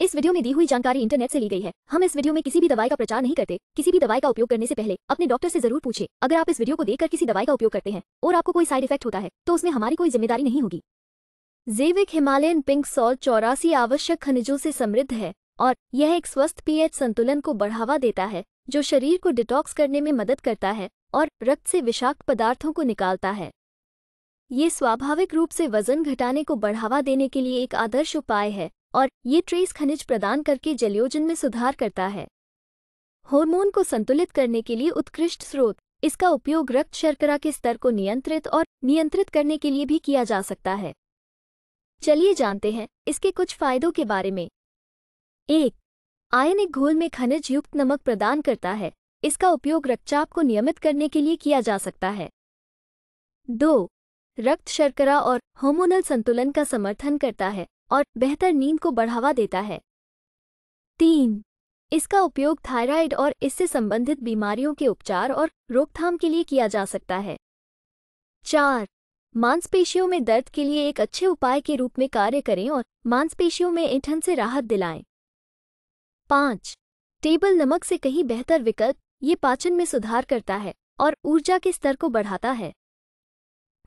इस वीडियो में दी हुई जानकारी इंटरनेट से ली गई है हम इस वीडियो में किसी भी दवाई का प्रचार नहीं करते किसी भी दवाई का उपयोग करने से पहले अपने डॉक्टर से जरूर पूछे अगर आप इस वीडियो को देखकर किसी दवाई का उपयोग करते हैं और आपको कोई साइड इफेक्ट होता है तो उसमें हमारी कोई जिम्मेदारी नहीं होगी जैविक हिमालयन पिंक सॉल्ट चौरासी आवश्यक खनिजों से समृद्ध है और यह एक स्वस्थ पीएच संतुलन को बढ़ावा देता है जो शरीर को डिटॉक्स करने में मदद करता है और रक्त से विषाक्त पदार्थों को निकालता है ये स्वाभाविक रूप से वजन घटाने को बढ़ावा देने के लिए एक आदर्श उपाय है और ये ट्रेस खनिज प्रदान करके जलयोजन में सुधार करता है हार्मोन को संतुलित करने के लिए उत्कृष्ट स्रोत इसका उपयोग रक्त शर्करा के स्तर को नियंत्रित और नियंत्रित करने के लिए भी किया जा सकता है चलिए जानते हैं इसके कुछ फायदों के बारे में एक आयनिक घोल में खनिज युक्त नमक प्रदान करता है इसका उपयोग रक्तचाप को नियमित करने के लिए किया जा सकता है दो रक्त शर्करा और हार्मोनल संतुलन का समर्थन करता है और बेहतर नींद को बढ़ावा देता है तीन इसका उपयोग थायराइड और इससे संबंधित बीमारियों के उपचार और रोकथाम के लिए किया जा सकता है चार मांसपेशियों में दर्द के लिए एक अच्छे उपाय के रूप में कार्य करें और मांसपेशियों में ऐंठन से राहत दिलाएं पाँच टेबल नमक से कहीं बेहतर विकल्प ये पाचन में सुधार करता है और ऊर्जा के स्तर को बढ़ाता है